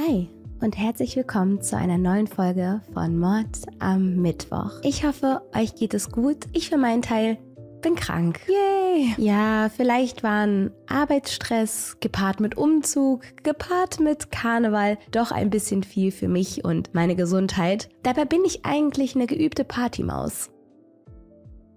Hi und herzlich willkommen zu einer neuen Folge von Mord am Mittwoch. Ich hoffe, euch geht es gut. Ich für meinen Teil bin krank. Yay! Ja, vielleicht waren Arbeitsstress gepaart mit Umzug, gepaart mit Karneval doch ein bisschen viel für mich und meine Gesundheit. Dabei bin ich eigentlich eine geübte Partymaus.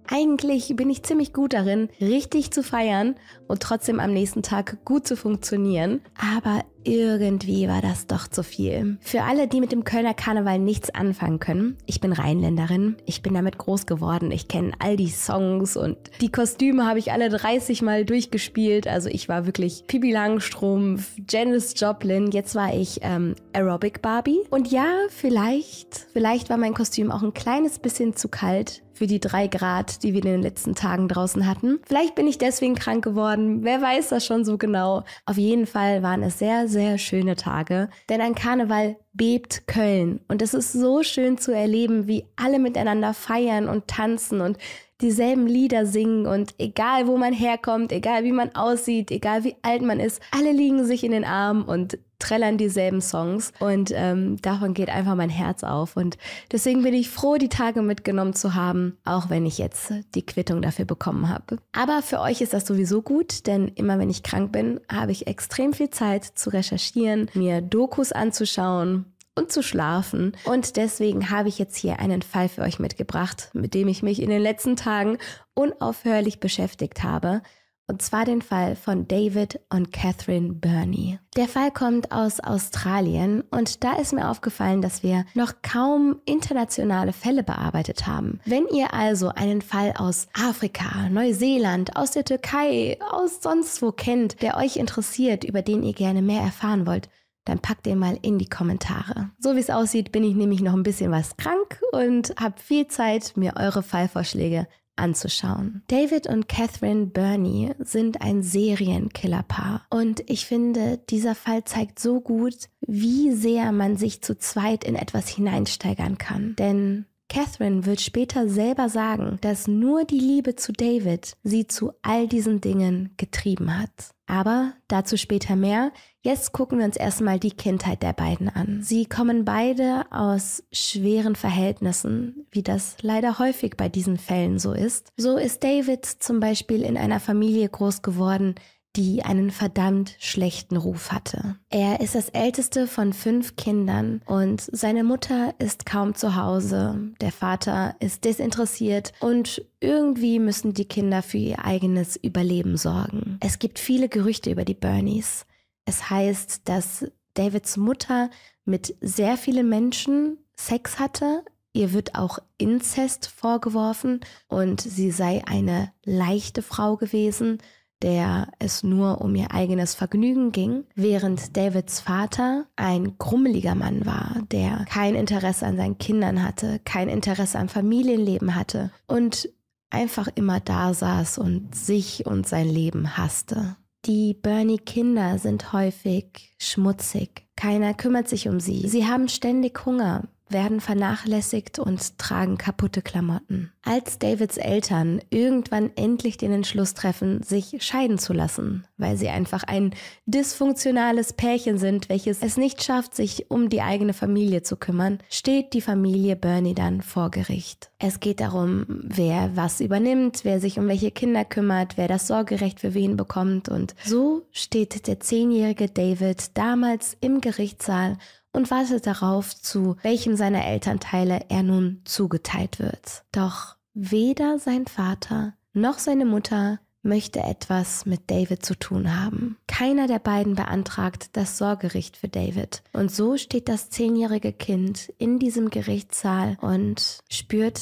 Eigentlich bin ich ziemlich gut darin, richtig zu feiern und trotzdem am nächsten Tag gut zu funktionieren. Aber irgendwie war das doch zu viel. Für alle, die mit dem Kölner Karneval nichts anfangen können, ich bin Rheinländerin, ich bin damit groß geworden, ich kenne all die Songs und die Kostüme habe ich alle 30 Mal durchgespielt. Also ich war wirklich Pippi Langstrumpf, Janis Joplin, jetzt war ich ähm, Aerobic Barbie. Und ja, vielleicht, vielleicht war mein Kostüm auch ein kleines bisschen zu kalt für die drei Grad, die wir in den letzten Tagen draußen hatten. Vielleicht bin ich deswegen krank geworden, wer weiß das schon so genau. Auf jeden Fall waren es sehr sehr schöne Tage, denn an Karneval bebt Köln und es ist so schön zu erleben, wie alle miteinander feiern und tanzen und dieselben Lieder singen und egal wo man herkommt, egal wie man aussieht, egal wie alt man ist, alle liegen sich in den Armen und trällern dieselben Songs und ähm, davon geht einfach mein Herz auf. Und deswegen bin ich froh, die Tage mitgenommen zu haben, auch wenn ich jetzt die Quittung dafür bekommen habe. Aber für euch ist das sowieso gut, denn immer wenn ich krank bin, habe ich extrem viel Zeit zu recherchieren, mir Dokus anzuschauen, und zu schlafen. Und deswegen habe ich jetzt hier einen Fall für euch mitgebracht, mit dem ich mich in den letzten Tagen unaufhörlich beschäftigt habe und zwar den Fall von David und Catherine Burney. Der Fall kommt aus Australien und da ist mir aufgefallen, dass wir noch kaum internationale Fälle bearbeitet haben. Wenn ihr also einen Fall aus Afrika, Neuseeland, aus der Türkei, aus sonst wo kennt, der euch interessiert, über den ihr gerne mehr erfahren wollt, dann packt ihr mal in die Kommentare. So wie es aussieht, bin ich nämlich noch ein bisschen was krank und habe viel Zeit, mir eure Fallvorschläge anzuschauen. David und Catherine Burney sind ein Serienkillerpaar und ich finde, dieser Fall zeigt so gut, wie sehr man sich zu zweit in etwas hineinsteigern kann. Denn Catherine wird später selber sagen, dass nur die Liebe zu David sie zu all diesen Dingen getrieben hat. Aber dazu später mehr. Jetzt gucken wir uns erstmal die Kindheit der beiden an. Sie kommen beide aus schweren Verhältnissen, wie das leider häufig bei diesen Fällen so ist. So ist David zum Beispiel in einer Familie groß geworden, die einen verdammt schlechten Ruf hatte. Er ist das älteste von fünf Kindern und seine Mutter ist kaum zu Hause, der Vater ist desinteressiert und irgendwie müssen die Kinder für ihr eigenes Überleben sorgen. Es gibt viele Gerüchte über die Bernies. Es heißt, dass Davids Mutter mit sehr vielen Menschen Sex hatte, Ihr wird auch Inzest vorgeworfen und sie sei eine leichte Frau gewesen der es nur um ihr eigenes Vergnügen ging, während Davids Vater ein krummeliger Mann war, der kein Interesse an seinen Kindern hatte, kein Interesse am Familienleben hatte und einfach immer da saß und sich und sein Leben hasste. Die Bernie-Kinder sind häufig schmutzig. Keiner kümmert sich um sie. Sie haben ständig Hunger werden vernachlässigt und tragen kaputte Klamotten. Als Davids Eltern irgendwann endlich den Entschluss treffen, sich scheiden zu lassen, weil sie einfach ein dysfunktionales Pärchen sind, welches es nicht schafft, sich um die eigene Familie zu kümmern, steht die Familie Bernie dann vor Gericht. Es geht darum, wer was übernimmt, wer sich um welche Kinder kümmert, wer das Sorgerecht für wen bekommt und so steht der zehnjährige David damals im Gerichtssaal und wartet darauf, zu welchem seiner Elternteile er nun zugeteilt wird. Doch weder sein Vater noch seine Mutter möchte etwas mit David zu tun haben. Keiner der beiden beantragt das Sorgerecht für David. Und so steht das zehnjährige Kind in diesem Gerichtssaal und spürt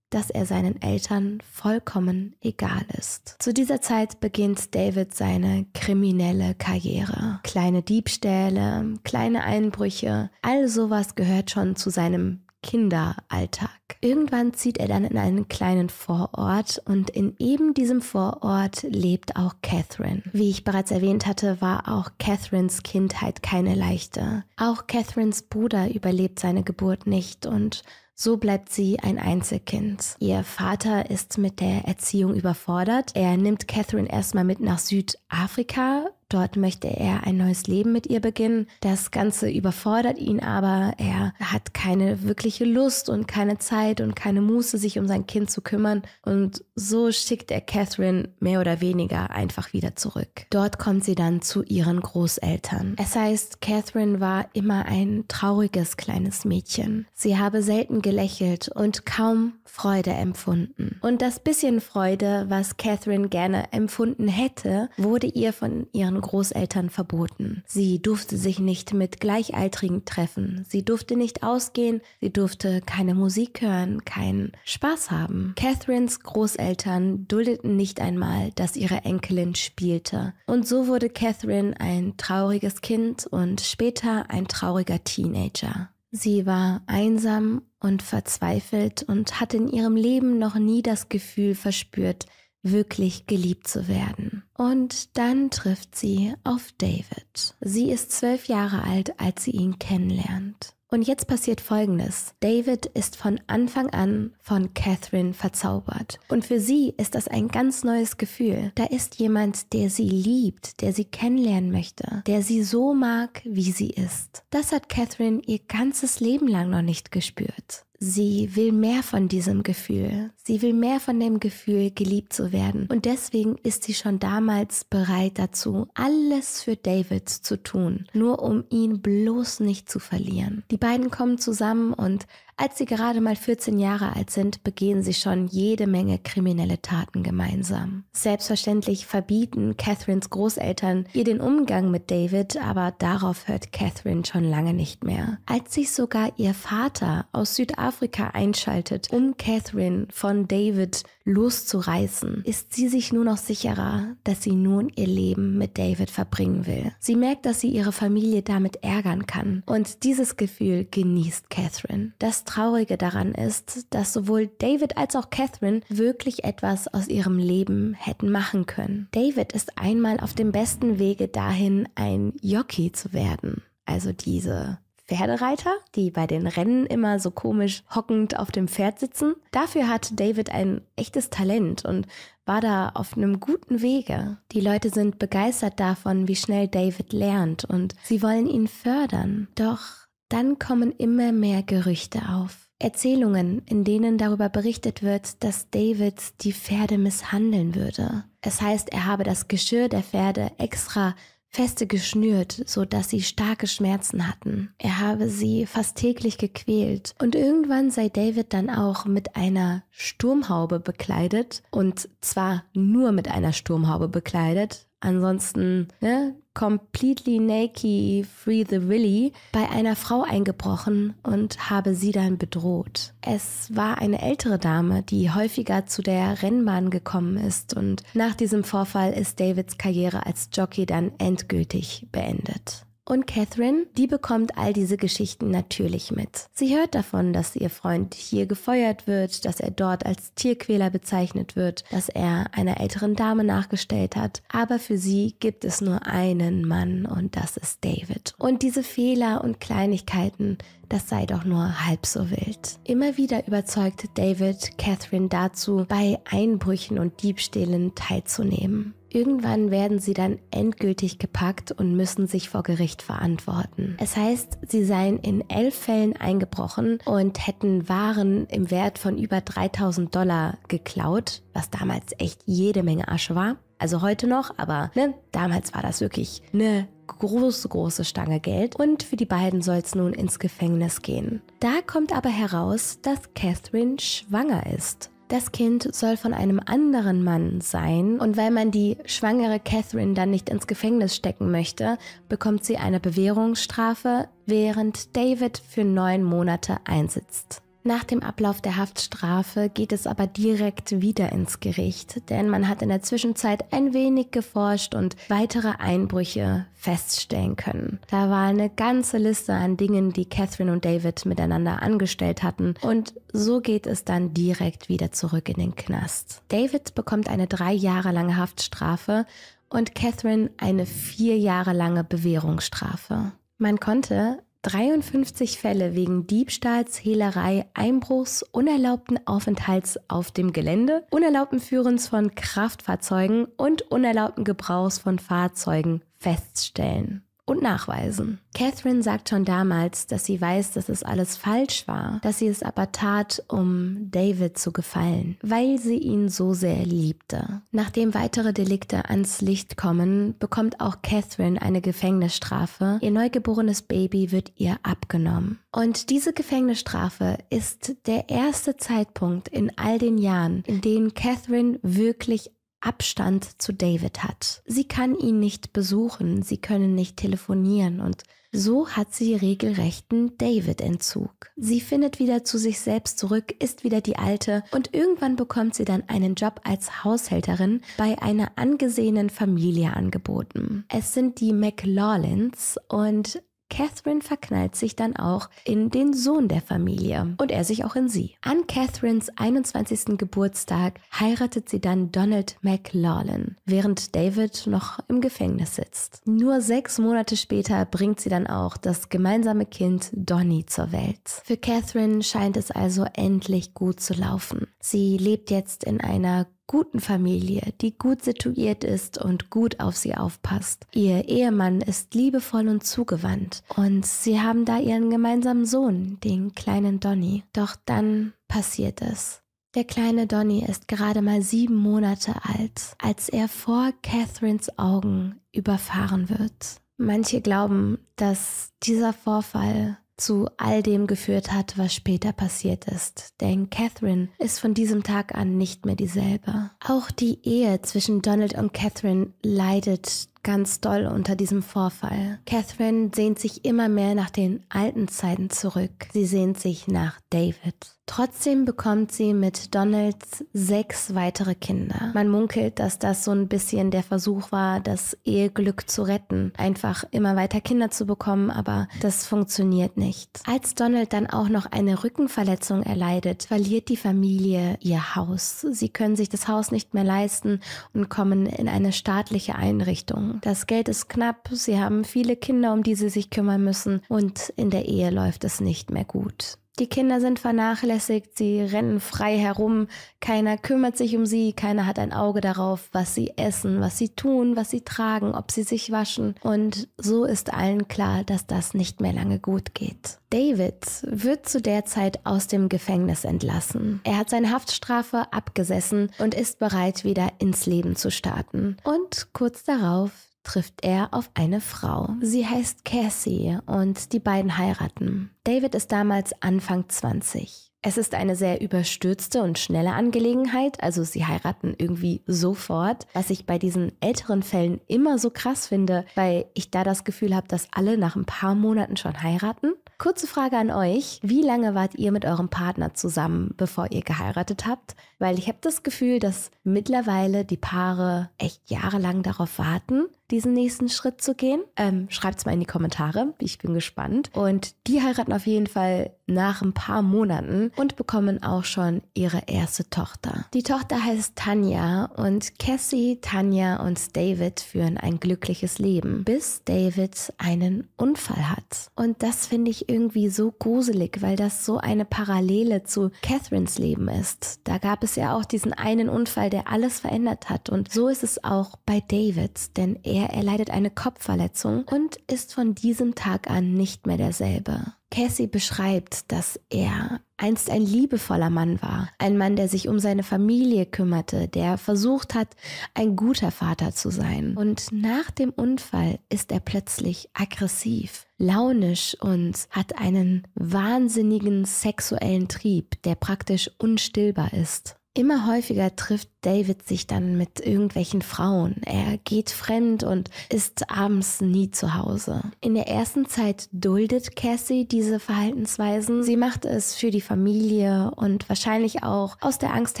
dass er seinen Eltern vollkommen egal ist. Zu dieser Zeit beginnt David seine kriminelle Karriere. Kleine Diebstähle, kleine Einbrüche, all sowas gehört schon zu seinem Kinderalltag. Irgendwann zieht er dann in einen kleinen Vorort und in eben diesem Vorort lebt auch Catherine. Wie ich bereits erwähnt hatte, war auch Catherines Kindheit keine leichte. Auch Catherines Bruder überlebt seine Geburt nicht und so bleibt sie ein Einzelkind. Ihr Vater ist mit der Erziehung überfordert. Er nimmt Catherine erstmal mit nach Südafrika, Dort möchte er ein neues Leben mit ihr beginnen. Das Ganze überfordert ihn aber. Er hat keine wirkliche Lust und keine Zeit und keine Muße, sich um sein Kind zu kümmern. Und so schickt er Catherine mehr oder weniger einfach wieder zurück. Dort kommt sie dann zu ihren Großeltern. Es heißt, Catherine war immer ein trauriges kleines Mädchen. Sie habe selten gelächelt und kaum Freude empfunden. Und das bisschen Freude, was Catherine gerne empfunden hätte, wurde ihr von ihren Großeltern verboten. Sie durfte sich nicht mit Gleichaltrigen treffen, sie durfte nicht ausgehen, sie durfte keine Musik hören, keinen Spaß haben. Catherines Großeltern duldeten nicht einmal, dass ihre Enkelin spielte. Und so wurde Catherine ein trauriges Kind und später ein trauriger Teenager. Sie war einsam und verzweifelt und hatte in ihrem Leben noch nie das Gefühl verspürt, wirklich geliebt zu werden. Und dann trifft sie auf David. Sie ist zwölf Jahre alt, als sie ihn kennenlernt. Und jetzt passiert Folgendes. David ist von Anfang an von Catherine verzaubert. Und für sie ist das ein ganz neues Gefühl. Da ist jemand, der sie liebt, der sie kennenlernen möchte, der sie so mag, wie sie ist. Das hat Catherine ihr ganzes Leben lang noch nicht gespürt. Sie will mehr von diesem Gefühl. Sie will mehr von dem Gefühl, geliebt zu werden. Und deswegen ist sie schon damals bereit dazu, alles für David zu tun, nur um ihn bloß nicht zu verlieren. Die beiden kommen zusammen und als sie gerade mal 14 Jahre alt sind, begehen sie schon jede Menge kriminelle Taten gemeinsam. Selbstverständlich verbieten Catherines Großeltern ihr den Umgang mit David, aber darauf hört Catherine schon lange nicht mehr. Als sich sogar ihr Vater aus Südafrika Afrika einschaltet, um Catherine von David loszureißen, ist sie sich nur noch sicherer, dass sie nun ihr Leben mit David verbringen will. Sie merkt, dass sie ihre Familie damit ärgern kann. Und dieses Gefühl genießt Catherine. Das Traurige daran ist, dass sowohl David als auch Catherine wirklich etwas aus ihrem Leben hätten machen können. David ist einmal auf dem besten Wege dahin, ein Jockey zu werden also diese Pferdereiter, die bei den Rennen immer so komisch hockend auf dem Pferd sitzen. Dafür hat David ein echtes Talent und war da auf einem guten Wege. Die Leute sind begeistert davon, wie schnell David lernt und sie wollen ihn fördern. Doch dann kommen immer mehr Gerüchte auf. Erzählungen, in denen darüber berichtet wird, dass David die Pferde misshandeln würde. Es heißt, er habe das Geschirr der Pferde extra feste geschnürt, so dass sie starke Schmerzen hatten. Er habe sie fast täglich gequält und irgendwann sei David dann auch mit einer Sturmhaube bekleidet und zwar nur mit einer Sturmhaube bekleidet. Ansonsten ne, Completely Naked Free the Willy bei einer Frau eingebrochen und habe sie dann bedroht. Es war eine ältere Dame, die häufiger zu der Rennbahn gekommen ist und nach diesem Vorfall ist Davids Karriere als Jockey dann endgültig beendet. Und Catherine, die bekommt all diese Geschichten natürlich mit. Sie hört davon, dass ihr Freund hier gefeuert wird, dass er dort als Tierquäler bezeichnet wird, dass er einer älteren Dame nachgestellt hat. Aber für sie gibt es nur einen Mann und das ist David. Und diese Fehler und Kleinigkeiten, das sei doch nur halb so wild. Immer wieder überzeugt David Catherine dazu, bei Einbrüchen und Diebstählen teilzunehmen. Irgendwann werden sie dann endgültig gepackt und müssen sich vor Gericht verantworten. Es heißt, sie seien in elf Fällen eingebrochen und hätten Waren im Wert von über 3000 Dollar geklaut, was damals echt jede Menge Asche war. Also heute noch, aber ne, damals war das wirklich eine große, große Stange Geld und für die beiden soll es nun ins Gefängnis gehen. Da kommt aber heraus, dass Catherine schwanger ist das Kind soll von einem anderen Mann sein. Und weil man die schwangere Catherine dann nicht ins Gefängnis stecken möchte, bekommt sie eine Bewährungsstrafe, während David für neun Monate einsitzt. Nach dem Ablauf der Haftstrafe geht es aber direkt wieder ins Gericht, denn man hat in der Zwischenzeit ein wenig geforscht und weitere Einbrüche feststellen können. Da war eine ganze Liste an Dingen, die Catherine und David miteinander angestellt hatten und so geht es dann direkt wieder zurück in den Knast. David bekommt eine drei Jahre lange Haftstrafe und Catherine eine vier Jahre lange Bewährungsstrafe. Man konnte 53 Fälle wegen Diebstahls, Hehlerei, Einbruchs, unerlaubten Aufenthalts auf dem Gelände, unerlaubten Führens von Kraftfahrzeugen und unerlaubten Gebrauchs von Fahrzeugen feststellen und nachweisen. Catherine sagt schon damals, dass sie weiß, dass es alles falsch war, dass sie es aber tat, um David zu gefallen, weil sie ihn so sehr liebte. Nachdem weitere Delikte ans Licht kommen, bekommt auch Catherine eine Gefängnisstrafe. Ihr neugeborenes Baby wird ihr abgenommen. Und diese Gefängnisstrafe ist der erste Zeitpunkt in all den Jahren, in denen Catherine wirklich Abstand zu David hat. Sie kann ihn nicht besuchen, sie können nicht telefonieren und so hat sie regelrechten David-Entzug. Sie findet wieder zu sich selbst zurück, ist wieder die Alte und irgendwann bekommt sie dann einen Job als Haushälterin bei einer angesehenen Familie angeboten. Es sind die McLaughlins und Catherine verknallt sich dann auch in den Sohn der Familie und er sich auch in sie. An Catherines 21. Geburtstag heiratet sie dann Donald McLaughlin, während David noch im Gefängnis sitzt. Nur sechs Monate später bringt sie dann auch das gemeinsame Kind Donny zur Welt. Für Catherine scheint es also endlich gut zu laufen. Sie lebt jetzt in einer guten Familie, die gut situiert ist und gut auf sie aufpasst. Ihr Ehemann ist liebevoll und zugewandt und sie haben da ihren gemeinsamen Sohn, den kleinen Donny. Doch dann passiert es. Der kleine Donny ist gerade mal sieben Monate alt, als er vor Catherines Augen überfahren wird. Manche glauben, dass dieser Vorfall zu all dem geführt hat, was später passiert ist. Denn Catherine ist von diesem Tag an nicht mehr dieselbe. Auch die Ehe zwischen Donald und Catherine leidet ganz doll unter diesem Vorfall. Catherine sehnt sich immer mehr nach den alten Zeiten zurück. Sie sehnt sich nach David. Trotzdem bekommt sie mit Donalds sechs weitere Kinder. Man munkelt, dass das so ein bisschen der Versuch war, das Eheglück zu retten. Einfach immer weiter Kinder zu bekommen, aber das funktioniert nicht. Als Donald dann auch noch eine Rückenverletzung erleidet, verliert die Familie ihr Haus. Sie können sich das Haus nicht mehr leisten und kommen in eine staatliche Einrichtung. Das Geld ist knapp, sie haben viele Kinder, um die sie sich kümmern müssen und in der Ehe läuft es nicht mehr gut. Die Kinder sind vernachlässigt, sie rennen frei herum, keiner kümmert sich um sie, keiner hat ein Auge darauf, was sie essen, was sie tun, was sie tragen, ob sie sich waschen. Und so ist allen klar, dass das nicht mehr lange gut geht. David wird zu der Zeit aus dem Gefängnis entlassen. Er hat seine Haftstrafe abgesessen und ist bereit, wieder ins Leben zu starten. Und kurz darauf trifft er auf eine Frau. Sie heißt Cassie und die beiden heiraten. David ist damals Anfang 20. Es ist eine sehr überstürzte und schnelle Angelegenheit, also sie heiraten irgendwie sofort, was ich bei diesen älteren Fällen immer so krass finde, weil ich da das Gefühl habe, dass alle nach ein paar Monaten schon heiraten. Kurze Frage an euch, wie lange wart ihr mit eurem Partner zusammen, bevor ihr geheiratet habt? Weil ich habe das Gefühl, dass mittlerweile die Paare echt jahrelang darauf warten, diesen nächsten Schritt zu gehen? Ähm, Schreibt es mal in die Kommentare. Ich bin gespannt. Und die heiraten auf jeden Fall nach ein paar Monaten und bekommen auch schon ihre erste Tochter. Die Tochter heißt Tanja und Cassie, Tanja und David führen ein glückliches Leben, bis David einen Unfall hat. Und das finde ich irgendwie so gruselig, weil das so eine Parallele zu Catherines Leben ist. Da gab es ja auch diesen einen Unfall, der alles verändert hat. Und so ist es auch bei David, denn er er erleidet eine Kopfverletzung und ist von diesem Tag an nicht mehr derselbe. Cassie beschreibt, dass er einst ein liebevoller Mann war, ein Mann, der sich um seine Familie kümmerte, der versucht hat, ein guter Vater zu sein. Und nach dem Unfall ist er plötzlich aggressiv, launisch und hat einen wahnsinnigen sexuellen Trieb, der praktisch unstillbar ist. Immer häufiger trifft David sich dann mit irgendwelchen Frauen. Er geht fremd und ist abends nie zu Hause. In der ersten Zeit duldet Cassie diese Verhaltensweisen. Sie macht es für die Familie und wahrscheinlich auch aus der Angst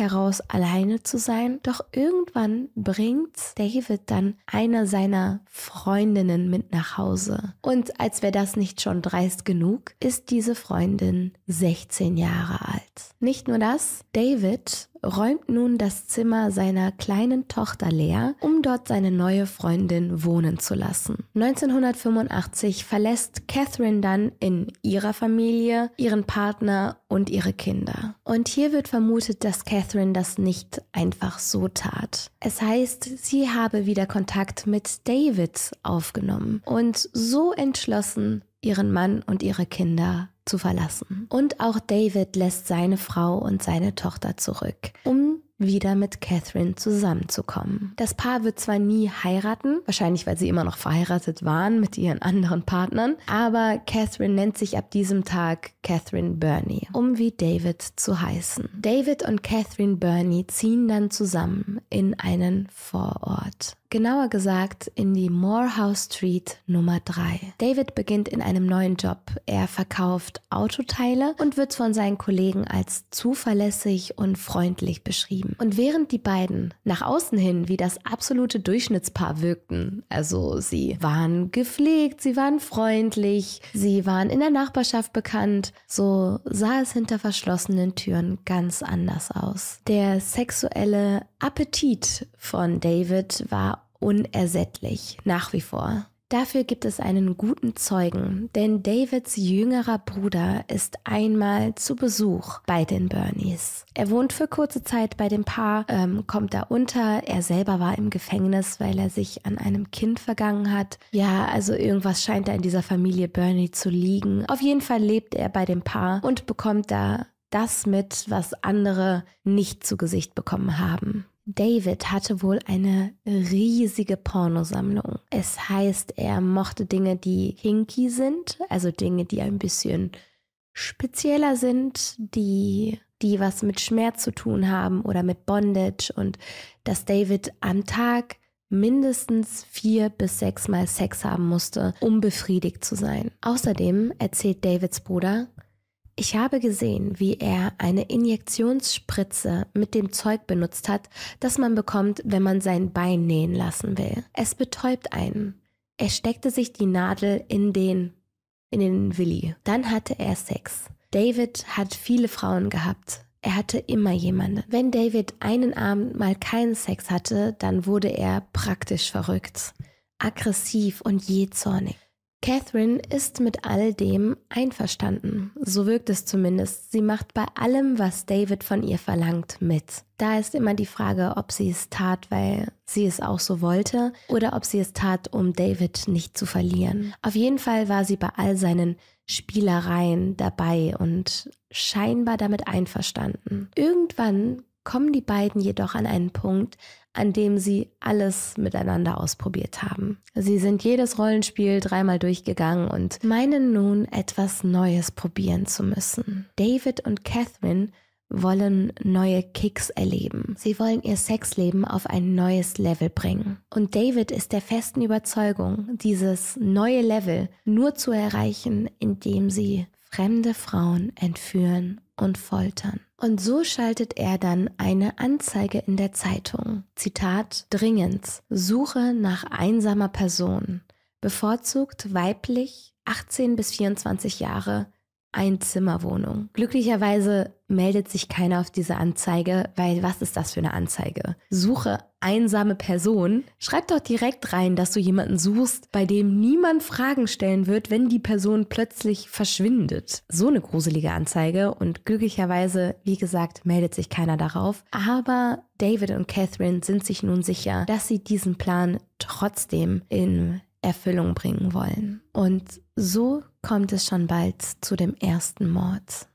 heraus, alleine zu sein. Doch irgendwann bringt David dann eine seiner Freundinnen mit nach Hause. Und als wäre das nicht schon dreist genug, ist diese Freundin 16 Jahre alt. Nicht nur das, David räumt nun das Zimmer seiner kleinen Tochter leer, um dort seine neue Freundin wohnen zu lassen. 1985 verlässt Catherine dann in ihrer Familie ihren Partner und ihre Kinder. Und hier wird vermutet, dass Catherine das nicht einfach so tat. Es heißt, sie habe wieder Kontakt mit David aufgenommen und so entschlossen ihren Mann und ihre Kinder zu verlassen. Und auch David lässt seine Frau und seine Tochter zurück, um wieder mit Catherine zusammenzukommen. Das Paar wird zwar nie heiraten, wahrscheinlich weil sie immer noch verheiratet waren mit ihren anderen Partnern, aber Catherine nennt sich ab diesem Tag Catherine Burney, um wie David zu heißen. David und Catherine Burney ziehen dann zusammen in einen Vorort. Genauer gesagt in die Morehouse Street Nummer 3. David beginnt in einem neuen Job. Er verkauft Autoteile und wird von seinen Kollegen als zuverlässig und freundlich beschrieben. Und während die beiden nach außen hin wie das absolute Durchschnittspaar wirkten, also sie waren gepflegt, sie waren freundlich, sie waren in der Nachbarschaft bekannt, so sah es hinter verschlossenen Türen ganz anders aus. Der sexuelle Appetit von David war unersättlich, nach wie vor. Dafür gibt es einen guten Zeugen, denn Davids jüngerer Bruder ist einmal zu Besuch bei den Bernies. Er wohnt für kurze Zeit bei dem Paar, ähm, kommt da unter. Er selber war im Gefängnis, weil er sich an einem Kind vergangen hat. Ja, also irgendwas scheint da in dieser Familie Bernie zu liegen. Auf jeden Fall lebt er bei dem Paar und bekommt da das mit, was andere nicht zu Gesicht bekommen haben. David hatte wohl eine riesige Pornosammlung. Es heißt, er mochte Dinge, die kinky sind, also Dinge, die ein bisschen spezieller sind, die, die was mit Schmerz zu tun haben oder mit Bondage und dass David am Tag mindestens vier bis sechs Mal Sex haben musste, um befriedigt zu sein. Außerdem erzählt Davids Bruder, ich habe gesehen, wie er eine Injektionsspritze mit dem Zeug benutzt hat, das man bekommt, wenn man sein Bein nähen lassen will. Es betäubt einen. Er steckte sich die Nadel in den in den Willi. Dann hatte er Sex. David hat viele Frauen gehabt. Er hatte immer jemanden. Wenn David einen Abend mal keinen Sex hatte, dann wurde er praktisch verrückt, aggressiv und jähzornig. Catherine ist mit all dem einverstanden. So wirkt es zumindest. Sie macht bei allem, was David von ihr verlangt, mit. Da ist immer die Frage, ob sie es tat, weil sie es auch so wollte, oder ob sie es tat, um David nicht zu verlieren. Auf jeden Fall war sie bei all seinen Spielereien dabei und scheinbar damit einverstanden. Irgendwann kommen die beiden jedoch an einen Punkt, an dem sie alles miteinander ausprobiert haben. Sie sind jedes Rollenspiel dreimal durchgegangen und meinen nun etwas Neues probieren zu müssen. David und Catherine wollen neue Kicks erleben. Sie wollen ihr Sexleben auf ein neues Level bringen. Und David ist der festen Überzeugung, dieses neue Level nur zu erreichen, indem sie fremde Frauen entführen und foltern. Und so schaltet er dann eine Anzeige in der Zeitung. Zitat Dringend. Suche nach einsamer Person. Bevorzugt weiblich 18 bis 24 Jahre Einzimmerwohnung. Glücklicherweise meldet sich keiner auf diese Anzeige, weil was ist das für eine Anzeige? Suche einsame Person. Schreib doch direkt rein, dass du jemanden suchst, bei dem niemand Fragen stellen wird, wenn die Person plötzlich verschwindet. So eine gruselige Anzeige und glücklicherweise, wie gesagt, meldet sich keiner darauf. Aber David und Catherine sind sich nun sicher, dass sie diesen Plan trotzdem in Erfüllung bringen wollen. Und so kommt es schon bald zu dem ersten Mord.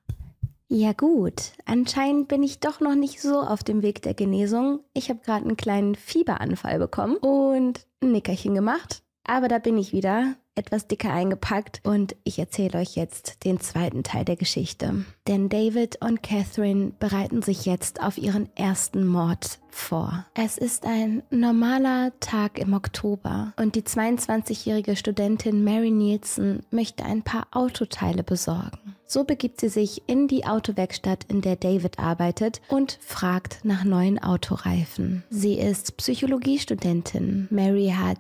Ja gut, anscheinend bin ich doch noch nicht so auf dem Weg der Genesung. Ich habe gerade einen kleinen Fieberanfall bekommen und ein Nickerchen gemacht. Aber da bin ich wieder etwas dicker eingepackt und ich erzähle euch jetzt den zweiten Teil der Geschichte. Denn David und Catherine bereiten sich jetzt auf ihren ersten Mord vor. Es ist ein normaler Tag im Oktober und die 22-jährige Studentin Mary Nielsen möchte ein paar Autoteile besorgen. So begibt sie sich in die Autowerkstatt, in der David arbeitet und fragt nach neuen Autoreifen. Sie ist Psychologiestudentin. Mary hat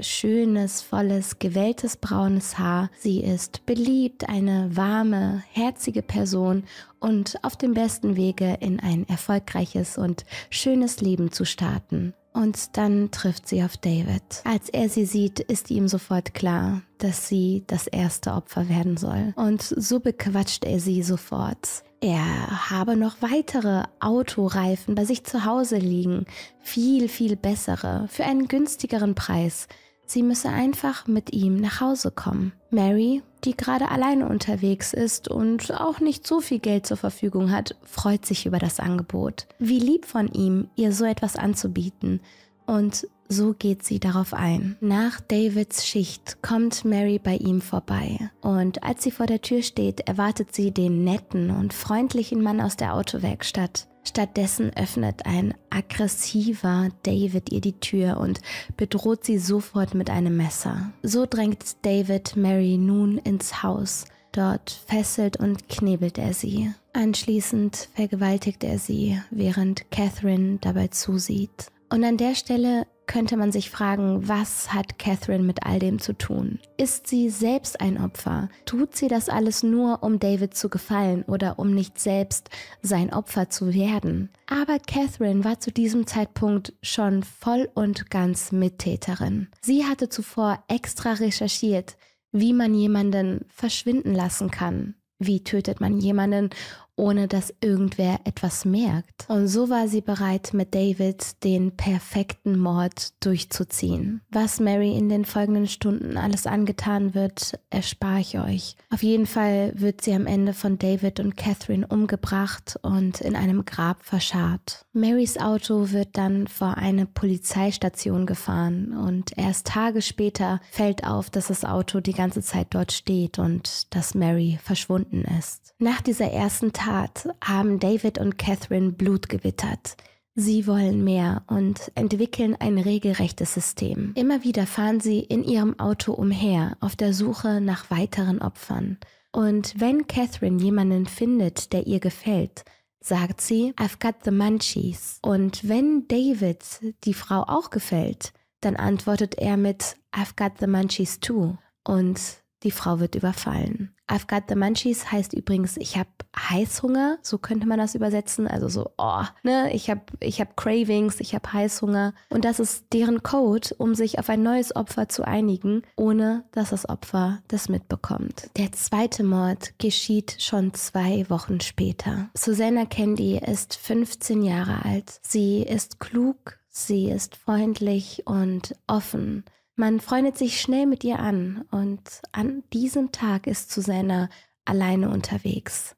schönes, volles, gewelltes braunes Haar. Sie ist beliebt, eine warme, herzige Person und auf dem besten Wege in ein erfolgreiches und schönes Leben zu starten. Und dann trifft sie auf David. Als er sie sieht, ist ihm sofort klar, dass sie das erste Opfer werden soll. Und so bequatscht er sie sofort. Er habe noch weitere Autoreifen bei sich zu Hause liegen, viel, viel bessere, für einen günstigeren Preis. Sie müsse einfach mit ihm nach Hause kommen. Mary, die gerade alleine unterwegs ist und auch nicht so viel Geld zur Verfügung hat, freut sich über das Angebot. Wie lieb von ihm, ihr so etwas anzubieten. Und so geht sie darauf ein. Nach Davids Schicht kommt Mary bei ihm vorbei und als sie vor der Tür steht, erwartet sie den netten und freundlichen Mann aus der Autowerkstatt. Stattdessen öffnet ein aggressiver David ihr die Tür und bedroht sie sofort mit einem Messer. So drängt David Mary nun ins Haus. Dort fesselt und knebelt er sie. Anschließend vergewaltigt er sie, während Catherine dabei zusieht. Und an der Stelle könnte man sich fragen, was hat Catherine mit all dem zu tun? Ist sie selbst ein Opfer? Tut sie das alles nur, um David zu gefallen oder um nicht selbst sein Opfer zu werden? Aber Catherine war zu diesem Zeitpunkt schon voll und ganz Mittäterin. Sie hatte zuvor extra recherchiert, wie man jemanden verschwinden lassen kann. Wie tötet man jemanden ohne dass irgendwer etwas merkt. Und so war sie bereit, mit David den perfekten Mord durchzuziehen. Was Mary in den folgenden Stunden alles angetan wird, erspare ich euch. Auf jeden Fall wird sie am Ende von David und Catherine umgebracht und in einem Grab verscharrt. Marys Auto wird dann vor eine Polizeistation gefahren und erst Tage später fällt auf, dass das Auto die ganze Zeit dort steht und dass Mary verschwunden ist. Nach dieser ersten Tat Tat haben David und Catherine Blut gewittert. Sie wollen mehr und entwickeln ein regelrechtes System. Immer wieder fahren sie in ihrem Auto umher, auf der Suche nach weiteren Opfern. Und wenn Catherine jemanden findet, der ihr gefällt, sagt sie, I've got the munchies. Und wenn David die Frau auch gefällt, dann antwortet er mit, I've got the munchies too. Und die Frau wird überfallen. I've got the munchies heißt übrigens, ich habe Heißhunger, so könnte man das übersetzen. Also so, mhm. oh, ne, ich habe ich hab Cravings, ich habe Heißhunger. Und das ist deren Code, um sich auf ein neues Opfer zu einigen, ohne dass das Opfer das mitbekommt. Der zweite Mord geschieht schon zwei Wochen später. Susanna Candy ist 15 Jahre alt. Sie ist klug, sie ist freundlich und offen. Man freundet sich schnell mit ihr an und an diesem Tag ist Susanna alleine unterwegs.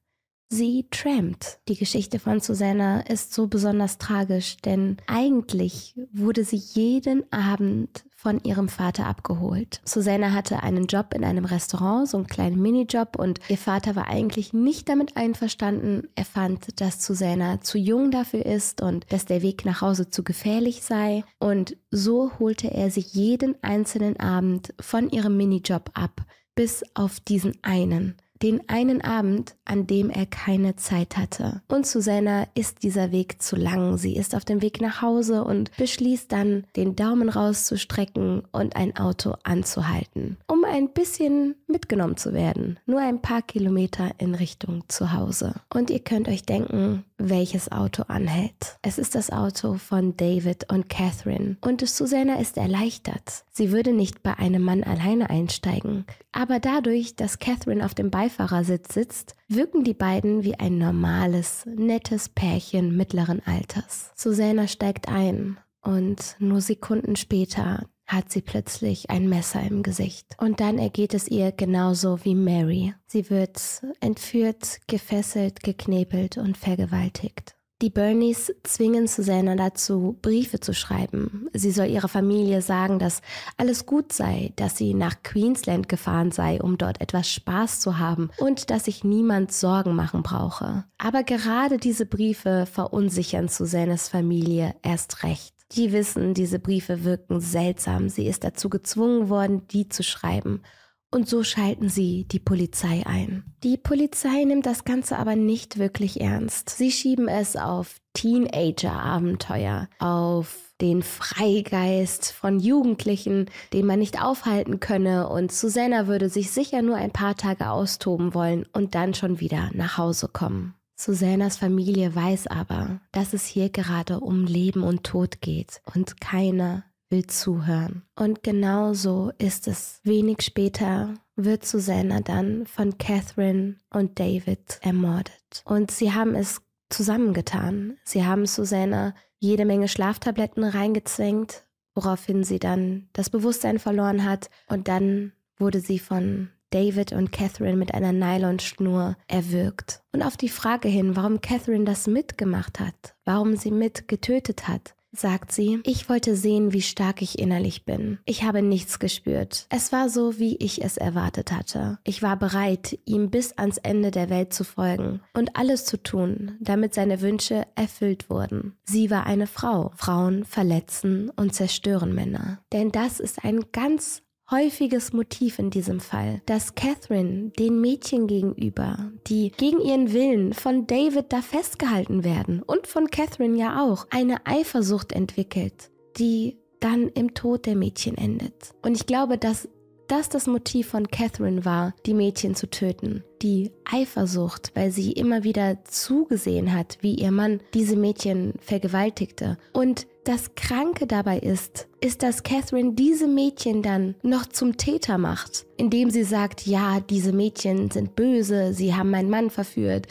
Sie trampt. Die Geschichte von Susanna ist so besonders tragisch, denn eigentlich wurde sie jeden Abend von ihrem Vater abgeholt. Susanna hatte einen Job in einem Restaurant, so einen kleinen Minijob, und ihr Vater war eigentlich nicht damit einverstanden. Er fand, dass Susanna zu jung dafür ist und dass der Weg nach Hause zu gefährlich sei. Und so holte er sich jeden einzelnen Abend von ihrem Minijob ab, bis auf diesen einen den einen Abend, an dem er keine Zeit hatte. Und Susanna ist dieser Weg zu lang. Sie ist auf dem Weg nach Hause und beschließt dann, den Daumen rauszustrecken und ein Auto anzuhalten, um ein bisschen mitgenommen zu werden. Nur ein paar Kilometer in Richtung zu Hause. Und ihr könnt euch denken, welches Auto anhält. Es ist das Auto von David und Catherine und Susanna ist erleichtert. Sie würde nicht bei einem Mann alleine einsteigen. Aber dadurch, dass Catherine auf dem Beifahrersitz sitzt, wirken die beiden wie ein normales, nettes Pärchen mittleren Alters. Susanna steigt ein und nur Sekunden später hat sie plötzlich ein Messer im Gesicht. Und dann ergeht es ihr genauso wie Mary. Sie wird entführt, gefesselt, geknebelt und vergewaltigt. Die Bernies zwingen Susanna dazu, Briefe zu schreiben. Sie soll ihrer Familie sagen, dass alles gut sei, dass sie nach Queensland gefahren sei, um dort etwas Spaß zu haben und dass sich niemand Sorgen machen brauche. Aber gerade diese Briefe verunsichern Susannas Familie erst recht. Die wissen, diese Briefe wirken seltsam. Sie ist dazu gezwungen worden, die zu schreiben. Und so schalten sie die Polizei ein. Die Polizei nimmt das Ganze aber nicht wirklich ernst. Sie schieben es auf Teenager-Abenteuer, auf den Freigeist von Jugendlichen, den man nicht aufhalten könne. Und Susanna würde sich sicher nur ein paar Tage austoben wollen und dann schon wieder nach Hause kommen. Susannas Familie weiß aber, dass es hier gerade um Leben und Tod geht und keiner will zuhören. Und genau so ist es. Wenig später wird Susanna dann von Catherine und David ermordet. Und sie haben es zusammengetan. Sie haben Susanna jede Menge Schlaftabletten reingezwängt, woraufhin sie dann das Bewusstsein verloren hat und dann wurde sie von David und Catherine mit einer Nylonschnur erwürgt. Und auf die Frage hin, warum Catherine das mitgemacht hat, warum sie mit getötet hat, sagt sie, ich wollte sehen, wie stark ich innerlich bin. Ich habe nichts gespürt. Es war so, wie ich es erwartet hatte. Ich war bereit, ihm bis ans Ende der Welt zu folgen und alles zu tun, damit seine Wünsche erfüllt wurden. Sie war eine Frau. Frauen verletzen und zerstören Männer. Denn das ist ein ganz häufiges Motiv in diesem Fall, dass Catherine den Mädchen gegenüber, die gegen ihren Willen von David da festgehalten werden und von Catherine ja auch, eine Eifersucht entwickelt, die dann im Tod der Mädchen endet. Und ich glaube, dass das das Motiv von Catherine war, die Mädchen zu töten. Die Eifersucht, weil sie immer wieder zugesehen hat, wie ihr Mann diese Mädchen vergewaltigte. Und das Kranke dabei ist, ist, dass Catherine diese Mädchen dann noch zum Täter macht, indem sie sagt, ja, diese Mädchen sind böse, sie haben meinen Mann verführt,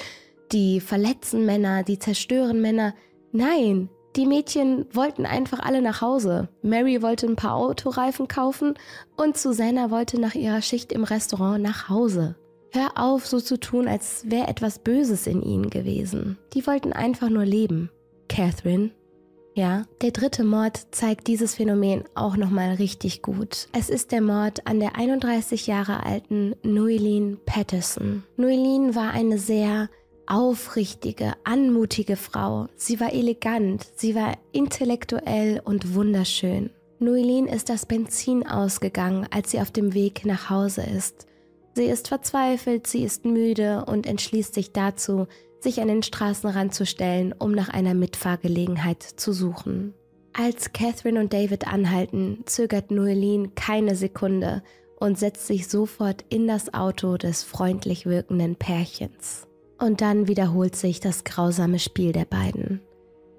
die verletzen Männer, die zerstören Männer. Nein, die Mädchen wollten einfach alle nach Hause. Mary wollte ein paar Autoreifen kaufen und Susanna wollte nach ihrer Schicht im Restaurant nach Hause. Hör auf, so zu tun, als wäre etwas Böses in ihnen gewesen. Die wollten einfach nur leben. Catherine ja, der dritte Mord zeigt dieses Phänomen auch nochmal richtig gut. Es ist der Mord an der 31 Jahre alten Noeline Patterson. Noeline war eine sehr aufrichtige, anmutige Frau. Sie war elegant, sie war intellektuell und wunderschön. Noeline ist das Benzin ausgegangen, als sie auf dem Weg nach Hause ist. Sie ist verzweifelt, sie ist müde und entschließt sich dazu, sich an den Straßenrand zu stellen, um nach einer Mitfahrgelegenheit zu suchen. Als Catherine und David anhalten, zögert Noeline keine Sekunde und setzt sich sofort in das Auto des freundlich wirkenden Pärchens. Und dann wiederholt sich das grausame Spiel der beiden.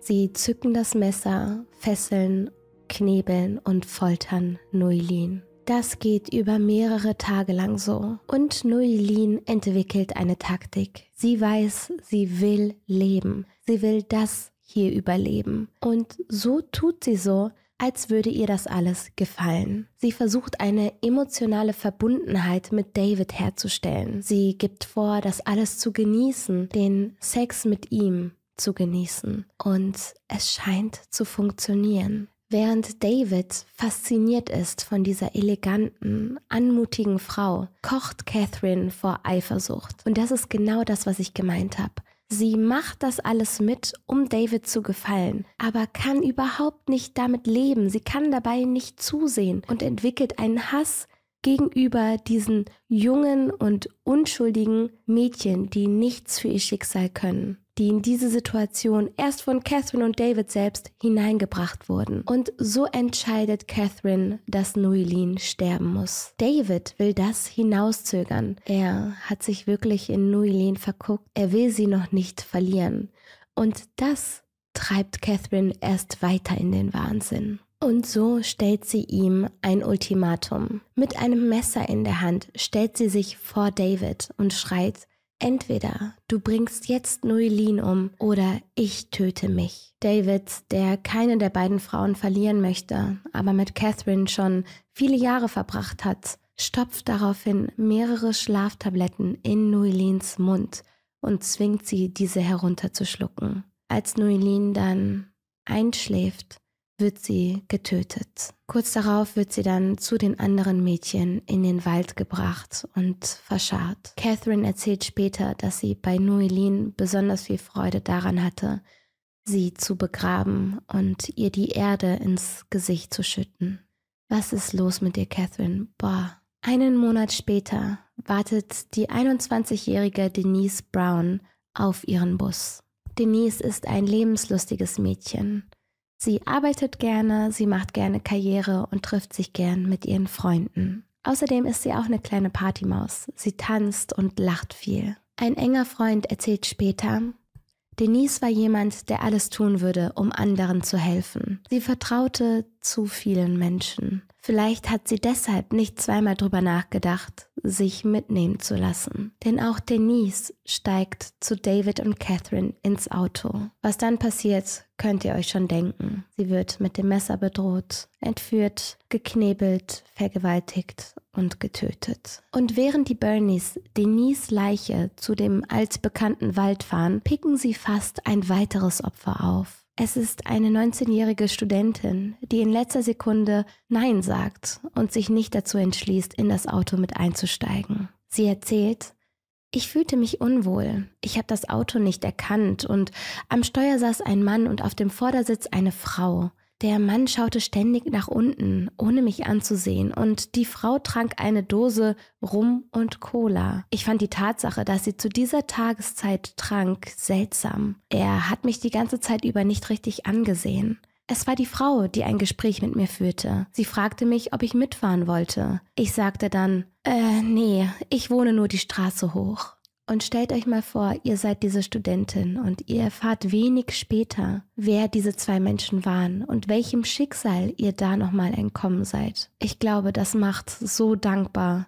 Sie zücken das Messer, fesseln, knebeln und foltern Noelin. Das geht über mehrere Tage lang so. Und Nuilin entwickelt eine Taktik. Sie weiß, sie will leben. Sie will das hier überleben. Und so tut sie so, als würde ihr das alles gefallen. Sie versucht eine emotionale Verbundenheit mit David herzustellen. Sie gibt vor, das alles zu genießen, den Sex mit ihm zu genießen. Und es scheint zu funktionieren. Während David fasziniert ist von dieser eleganten, anmutigen Frau, kocht Catherine vor Eifersucht. Und das ist genau das, was ich gemeint habe. Sie macht das alles mit, um David zu gefallen, aber kann überhaupt nicht damit leben, sie kann dabei nicht zusehen und entwickelt einen Hass gegenüber diesen jungen und unschuldigen Mädchen, die nichts für ihr Schicksal können die in diese Situation erst von Catherine und David selbst hineingebracht wurden. Und so entscheidet Catherine, dass Noelin sterben muss. David will das hinauszögern. Er hat sich wirklich in Noelin verguckt. Er will sie noch nicht verlieren. Und das treibt Catherine erst weiter in den Wahnsinn. Und so stellt sie ihm ein Ultimatum. Mit einem Messer in der Hand stellt sie sich vor David und schreit, Entweder du bringst jetzt Noelin um oder ich töte mich. David, der keine der beiden Frauen verlieren möchte, aber mit Catherine schon viele Jahre verbracht hat, stopft daraufhin mehrere Schlaftabletten in Noelins Mund und zwingt sie, diese herunterzuschlucken. Als Noelin dann einschläft, wird sie getötet. Kurz darauf wird sie dann zu den anderen Mädchen in den Wald gebracht und verscharrt. Catherine erzählt später, dass sie bei Noeline besonders viel Freude daran hatte, sie zu begraben und ihr die Erde ins Gesicht zu schütten. Was ist los mit dir, Catherine? Boah. Einen Monat später wartet die 21-jährige Denise Brown auf ihren Bus. Denise ist ein lebenslustiges Mädchen Sie arbeitet gerne, sie macht gerne Karriere und trifft sich gern mit ihren Freunden. Außerdem ist sie auch eine kleine Partymaus. Sie tanzt und lacht viel. Ein enger Freund erzählt später, Denise war jemand, der alles tun würde, um anderen zu helfen. Sie vertraute zu vielen Menschen. Vielleicht hat sie deshalb nicht zweimal drüber nachgedacht, sich mitnehmen zu lassen. Denn auch Denise steigt zu David und Catherine ins Auto. Was dann passiert, könnt ihr euch schon denken. Sie wird mit dem Messer bedroht, entführt, geknebelt, vergewaltigt und getötet. Und während die Bernies Denise Leiche zu dem altbekannten Wald fahren, picken sie fast ein weiteres Opfer auf. Es ist eine 19-jährige Studentin, die in letzter Sekunde Nein sagt und sich nicht dazu entschließt, in das Auto mit einzusteigen. Sie erzählt, ich fühlte mich unwohl. Ich habe das Auto nicht erkannt und am Steuer saß ein Mann und auf dem Vordersitz eine Frau. Der Mann schaute ständig nach unten, ohne mich anzusehen, und die Frau trank eine Dose Rum und Cola. Ich fand die Tatsache, dass sie zu dieser Tageszeit trank, seltsam. Er hat mich die ganze Zeit über nicht richtig angesehen. Es war die Frau, die ein Gespräch mit mir führte. Sie fragte mich, ob ich mitfahren wollte. Ich sagte dann, äh, nee, ich wohne nur die Straße hoch. Und stellt euch mal vor, ihr seid diese Studentin und ihr erfahrt wenig später, wer diese zwei Menschen waren und welchem Schicksal ihr da nochmal entkommen seid. Ich glaube, das macht so dankbar,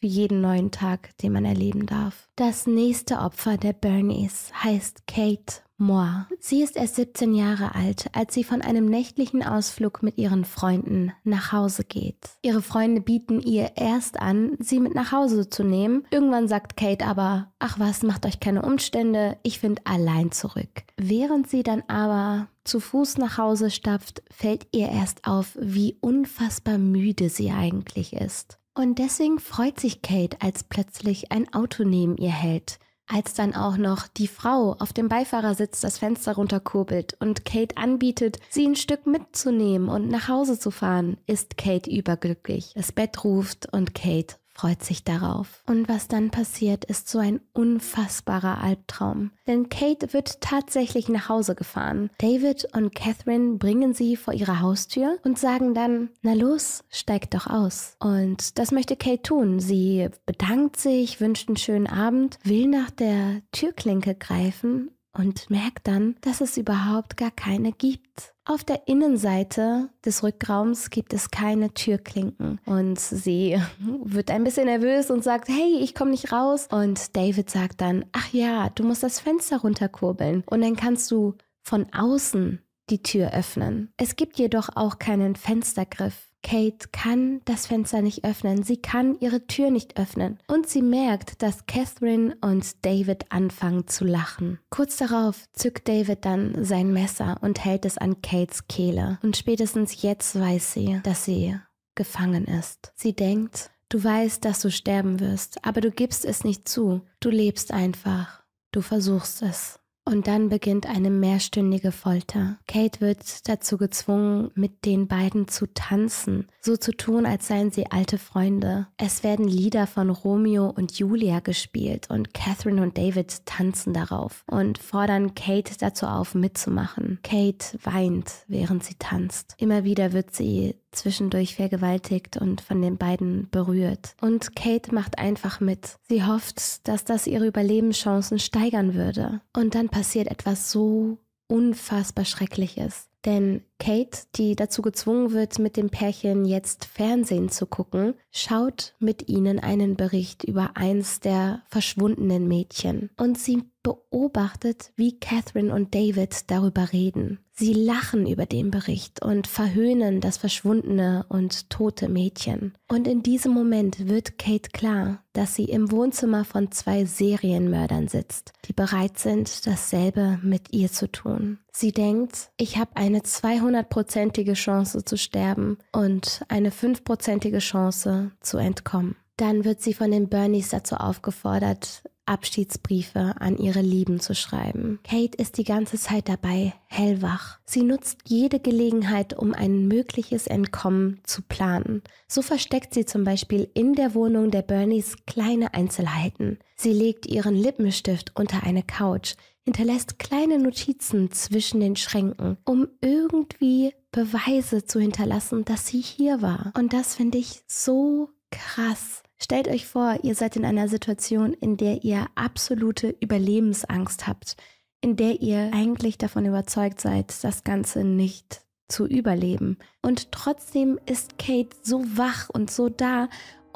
für jeden neuen Tag, den man erleben darf. Das nächste Opfer der Bernies heißt Kate Moore. Sie ist erst 17 Jahre alt, als sie von einem nächtlichen Ausflug mit ihren Freunden nach Hause geht. Ihre Freunde bieten ihr erst an, sie mit nach Hause zu nehmen. Irgendwann sagt Kate aber, ach was, macht euch keine Umstände, ich finde allein zurück. Während sie dann aber zu Fuß nach Hause stapft, fällt ihr erst auf, wie unfassbar müde sie eigentlich ist. Und deswegen freut sich Kate, als plötzlich ein Auto neben ihr hält. Als dann auch noch die Frau auf dem Beifahrersitz das Fenster runterkurbelt und Kate anbietet, sie ein Stück mitzunehmen und nach Hause zu fahren, ist Kate überglücklich. Das Bett ruft und Kate freut sich darauf. Und was dann passiert, ist so ein unfassbarer Albtraum. Denn Kate wird tatsächlich nach Hause gefahren. David und Catherine bringen sie vor ihre Haustür und sagen dann, na los, steig doch aus. Und das möchte Kate tun. Sie bedankt sich, wünscht einen schönen Abend, will nach der Türklinke greifen und merkt dann, dass es überhaupt gar keine gibt. Auf der Innenseite des Rückraums gibt es keine Türklinken und sie wird ein bisschen nervös und sagt, hey, ich komme nicht raus. Und David sagt dann, ach ja, du musst das Fenster runterkurbeln und dann kannst du von außen die Tür öffnen. Es gibt jedoch auch keinen Fenstergriff. Kate kann das Fenster nicht öffnen, sie kann ihre Tür nicht öffnen und sie merkt, dass Catherine und David anfangen zu lachen. Kurz darauf zückt David dann sein Messer und hält es an Kates Kehle und spätestens jetzt weiß sie, dass sie gefangen ist. Sie denkt, du weißt, dass du sterben wirst, aber du gibst es nicht zu, du lebst einfach, du versuchst es. Und dann beginnt eine mehrstündige Folter. Kate wird dazu gezwungen, mit den beiden zu tanzen, so zu tun, als seien sie alte Freunde. Es werden Lieder von Romeo und Julia gespielt und Catherine und David tanzen darauf und fordern Kate dazu auf, mitzumachen. Kate weint, während sie tanzt. Immer wieder wird sie zwischendurch vergewaltigt und von den beiden berührt. Und Kate macht einfach mit. Sie hofft, dass das ihre Überlebenschancen steigern würde. Und dann passiert etwas so unfassbar Schreckliches. Denn Kate, die dazu gezwungen wird, mit dem Pärchen jetzt Fernsehen zu gucken, schaut mit ihnen einen Bericht über eins der verschwundenen Mädchen. Und sie beobachtet, wie Catherine und David darüber reden. Sie lachen über den Bericht und verhöhnen das verschwundene und tote Mädchen. Und in diesem Moment wird Kate klar, dass sie im Wohnzimmer von zwei Serienmördern sitzt, die bereit sind, dasselbe mit ihr zu tun. Sie denkt, ich habe eine 200-prozentige Chance zu sterben und eine 5-prozentige Chance zu entkommen. Dann wird sie von den Bernies dazu aufgefordert, Abschiedsbriefe an ihre Lieben zu schreiben. Kate ist die ganze Zeit dabei hellwach. Sie nutzt jede Gelegenheit, um ein mögliches Entkommen zu planen. So versteckt sie zum Beispiel in der Wohnung der Bernies kleine Einzelheiten. Sie legt ihren Lippenstift unter eine Couch, hinterlässt kleine Notizen zwischen den Schränken, um irgendwie Beweise zu hinterlassen, dass sie hier war. Und das finde ich so krass. Stellt euch vor, ihr seid in einer Situation, in der ihr absolute Überlebensangst habt, in der ihr eigentlich davon überzeugt seid, das Ganze nicht zu überleben. Und trotzdem ist Kate so wach und so da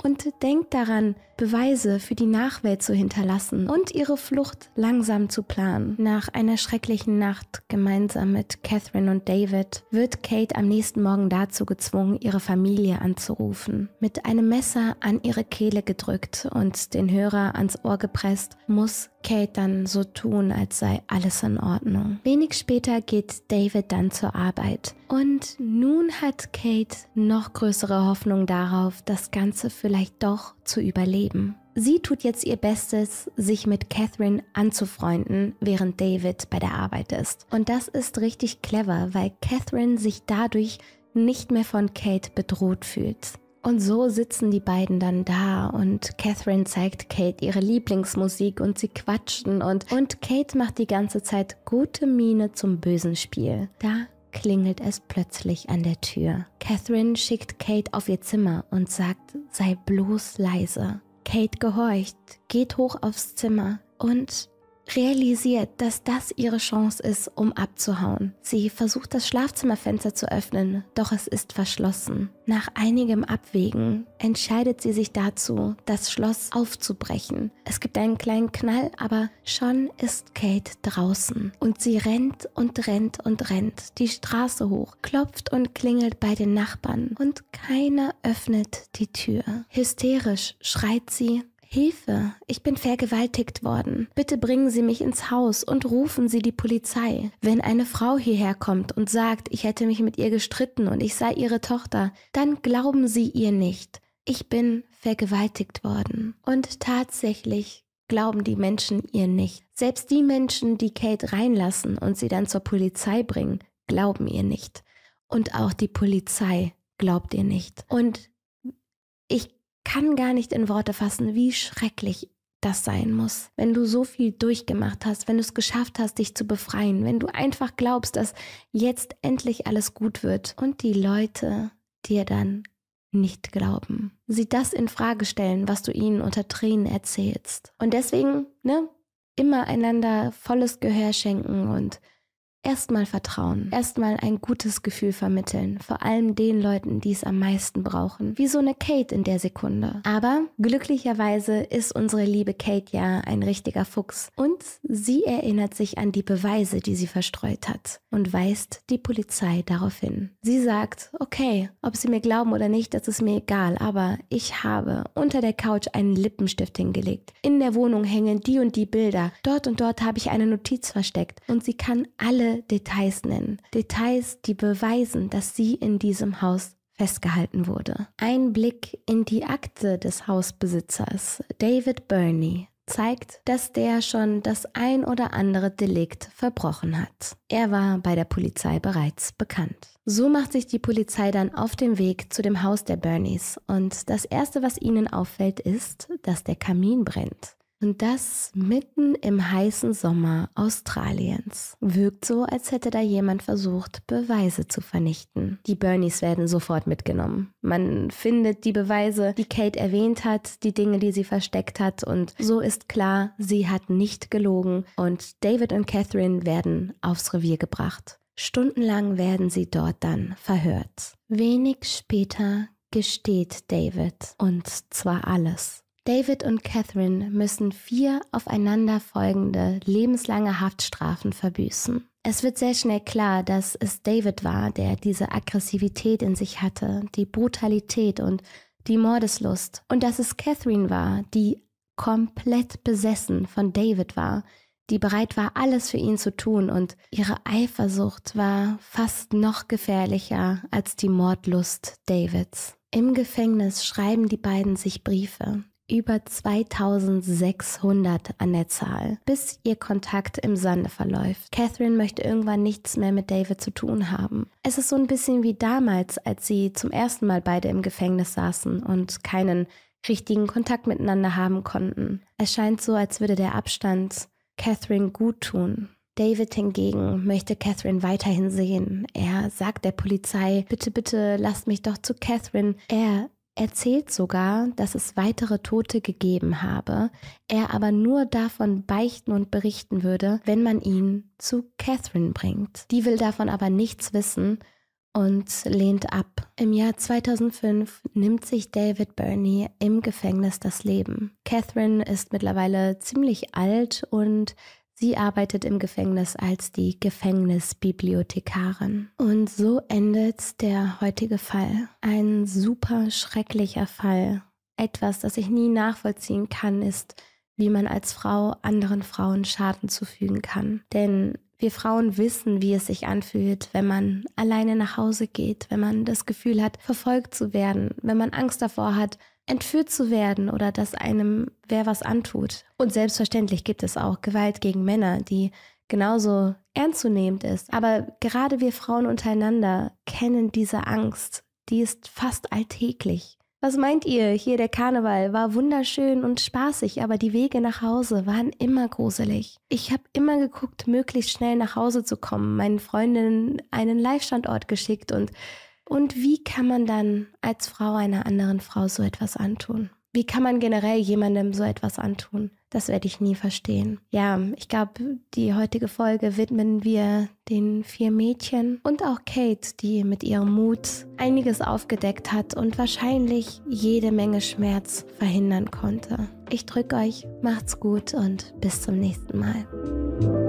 und denkt daran, Beweise für die Nachwelt zu hinterlassen und ihre Flucht langsam zu planen. Nach einer schrecklichen Nacht gemeinsam mit Catherine und David wird Kate am nächsten Morgen dazu gezwungen, ihre Familie anzurufen. Mit einem Messer an ihre Kehle gedrückt und den Hörer ans Ohr gepresst, muss Kate dann so tun, als sei alles in Ordnung. Wenig später geht David dann zur Arbeit. Und nun hat Kate noch größere Hoffnung darauf, das Ganze für vielleicht doch zu überleben. Sie tut jetzt ihr Bestes, sich mit Catherine anzufreunden, während David bei der Arbeit ist. Und das ist richtig clever, weil Catherine sich dadurch nicht mehr von Kate bedroht fühlt. Und so sitzen die beiden dann da und Catherine zeigt Kate ihre Lieblingsmusik und sie quatschen und, und Kate macht die ganze Zeit gute Miene zum bösen Spiel. Da klingelt es plötzlich an der Tür. Catherine schickt Kate auf ihr Zimmer und sagt, sei bloß leise. Kate gehorcht, geht hoch aufs Zimmer und realisiert, dass das ihre Chance ist, um abzuhauen. Sie versucht das Schlafzimmerfenster zu öffnen, doch es ist verschlossen. Nach einigem Abwägen entscheidet sie sich dazu, das Schloss aufzubrechen. Es gibt einen kleinen Knall, aber schon ist Kate draußen. Und sie rennt und rennt und rennt die Straße hoch, klopft und klingelt bei den Nachbarn und keiner öffnet die Tür. Hysterisch schreit sie Hilfe, ich bin vergewaltigt worden. Bitte bringen Sie mich ins Haus und rufen Sie die Polizei. Wenn eine Frau hierher kommt und sagt, ich hätte mich mit ihr gestritten und ich sei ihre Tochter, dann glauben Sie ihr nicht. Ich bin vergewaltigt worden. Und tatsächlich glauben die Menschen ihr nicht. Selbst die Menschen, die Kate reinlassen und sie dann zur Polizei bringen, glauben ihr nicht. Und auch die Polizei glaubt ihr nicht. Und ich kann gar nicht in Worte fassen, wie schrecklich das sein muss. Wenn du so viel durchgemacht hast, wenn du es geschafft hast, dich zu befreien, wenn du einfach glaubst, dass jetzt endlich alles gut wird und die Leute dir dann nicht glauben. Sie das in Frage stellen, was du ihnen unter Tränen erzählst. Und deswegen, ne, immer einander volles Gehör schenken und Erstmal vertrauen, erstmal ein gutes Gefühl vermitteln, vor allem den Leuten, die es am meisten brauchen, wie so eine Kate in der Sekunde. Aber glücklicherweise ist unsere liebe Kate ja ein richtiger Fuchs und sie erinnert sich an die Beweise, die sie verstreut hat und weist die Polizei darauf hin. Sie sagt, okay, ob sie mir glauben oder nicht, das ist mir egal, aber ich habe unter der Couch einen Lippenstift hingelegt. In der Wohnung hängen die und die Bilder. Dort und dort habe ich eine Notiz versteckt und sie kann alle Details nennen. Details, die beweisen, dass sie in diesem Haus festgehalten wurde. Ein Blick in die Akte des Hausbesitzers, David Burney, zeigt, dass der schon das ein oder andere Delikt verbrochen hat. Er war bei der Polizei bereits bekannt. So macht sich die Polizei dann auf den Weg zu dem Haus der Burneys und das Erste, was ihnen auffällt, ist, dass der Kamin brennt. Und das mitten im heißen Sommer Australiens. Wirkt so, als hätte da jemand versucht, Beweise zu vernichten. Die Bernies werden sofort mitgenommen. Man findet die Beweise, die Kate erwähnt hat, die Dinge, die sie versteckt hat. Und so ist klar, sie hat nicht gelogen. Und David und Catherine werden aufs Revier gebracht. Stundenlang werden sie dort dann verhört. Wenig später gesteht David, und zwar alles. David und Catherine müssen vier aufeinanderfolgende lebenslange Haftstrafen verbüßen. Es wird sehr schnell klar, dass es David war, der diese Aggressivität in sich hatte, die Brutalität und die Mordeslust, und dass es Catherine war, die komplett besessen von David war, die bereit war, alles für ihn zu tun, und ihre Eifersucht war fast noch gefährlicher als die Mordlust Davids. Im Gefängnis schreiben die beiden sich Briefe über 2600 an der Zahl, bis ihr Kontakt im Sande verläuft. Catherine möchte irgendwann nichts mehr mit David zu tun haben. Es ist so ein bisschen wie damals, als sie zum ersten Mal beide im Gefängnis saßen und keinen richtigen Kontakt miteinander haben konnten. Es scheint so, als würde der Abstand Catherine gut tun. David hingegen möchte Catherine weiterhin sehen. Er sagt der Polizei, bitte, bitte, lasst mich doch zu Catherine. Er erzählt sogar, dass es weitere Tote gegeben habe, er aber nur davon beichten und berichten würde, wenn man ihn zu Catherine bringt. Die will davon aber nichts wissen und lehnt ab. Im Jahr 2005 nimmt sich David Burney im Gefängnis das Leben. Catherine ist mittlerweile ziemlich alt und Sie arbeitet im Gefängnis als die Gefängnisbibliothekarin. Und so endet der heutige Fall. Ein super schrecklicher Fall. Etwas, das ich nie nachvollziehen kann, ist, wie man als Frau anderen Frauen Schaden zufügen kann. Denn wir Frauen wissen, wie es sich anfühlt, wenn man alleine nach Hause geht, wenn man das Gefühl hat, verfolgt zu werden, wenn man Angst davor hat, entführt zu werden oder dass einem wer was antut. Und selbstverständlich gibt es auch Gewalt gegen Männer, die genauso ernstzunehmend ist. Aber gerade wir Frauen untereinander kennen diese Angst. Die ist fast alltäglich. Was meint ihr? Hier der Karneval war wunderschön und spaßig, aber die Wege nach Hause waren immer gruselig. Ich habe immer geguckt, möglichst schnell nach Hause zu kommen, meinen Freundinnen einen Live-Standort geschickt und und wie kann man dann als Frau einer anderen Frau so etwas antun? Wie kann man generell jemandem so etwas antun? Das werde ich nie verstehen. Ja, ich glaube, die heutige Folge widmen wir den vier Mädchen und auch Kate, die mit ihrem Mut einiges aufgedeckt hat und wahrscheinlich jede Menge Schmerz verhindern konnte. Ich drücke euch, macht's gut und bis zum nächsten Mal.